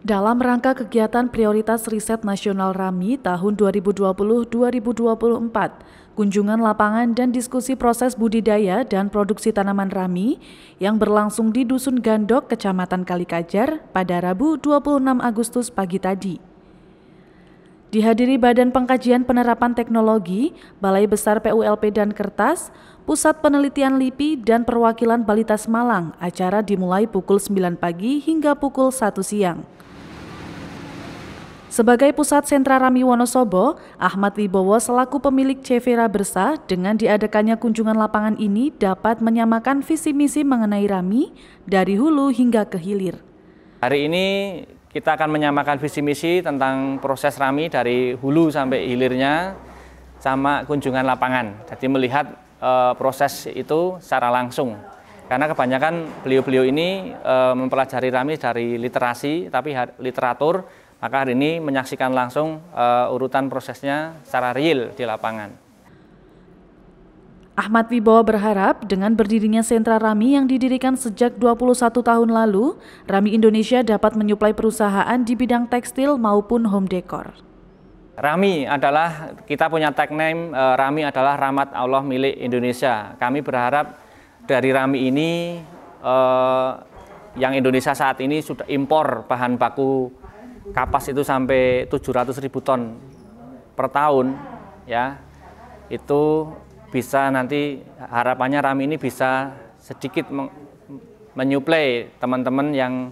Dalam rangka kegiatan prioritas riset nasional RAMI tahun 2020-2024, kunjungan lapangan dan diskusi proses budidaya dan produksi tanaman RAMI yang berlangsung di Dusun Gandok, Kecamatan Kalikajar pada Rabu 26 Agustus pagi tadi. Dihadiri Badan Pengkajian Penerapan Teknologi, Balai Besar PULP dan Kertas, Pusat Penelitian LIPI dan perwakilan Balitas Malang, acara dimulai pukul 9 pagi hingga pukul 1 siang. Sebagai pusat sentra Rami Wonosobo, Ahmad Wibowo selaku pemilik Cevera Bersa dengan diadakannya kunjungan lapangan ini dapat menyamakan visi misi mengenai Rami dari hulu hingga ke hilir. Hari ini kita akan menyamakan visi misi tentang proses Rami dari hulu sampai hilirnya sama kunjungan lapangan. Jadi melihat e, proses itu secara langsung. Karena kebanyakan beliau-beliau ini e, mempelajari Rami dari literasi tapi literatur maka hari ini menyaksikan langsung uh, urutan prosesnya secara real di lapangan. Ahmad Wibowo berharap dengan berdirinya sentra Rami yang didirikan sejak 21 tahun lalu, Rami Indonesia dapat menyuplai perusahaan di bidang tekstil maupun home decor. Rami adalah kita punya tag name eh, Rami adalah rahmat Allah milik Indonesia. Kami berharap dari Rami ini eh, yang Indonesia saat ini sudah impor bahan baku kapas itu sampai 700 ribu ton per tahun ya itu bisa nanti harapannya Rami ini bisa sedikit menyuplai teman-teman yang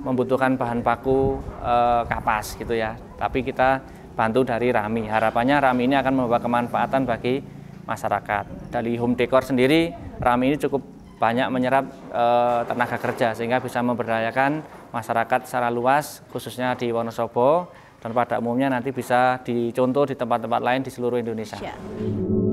membutuhkan bahan baku e, kapas gitu ya tapi kita bantu dari Rami harapannya Rami ini akan membawa kemanfaatan bagi masyarakat dari home decor sendiri Rami ini cukup banyak menyerap e, tenaga kerja sehingga bisa memberdayakan masyarakat secara luas khususnya di Wonosobo dan pada umumnya nanti bisa dicontoh di tempat-tempat lain di seluruh Indonesia. Ya.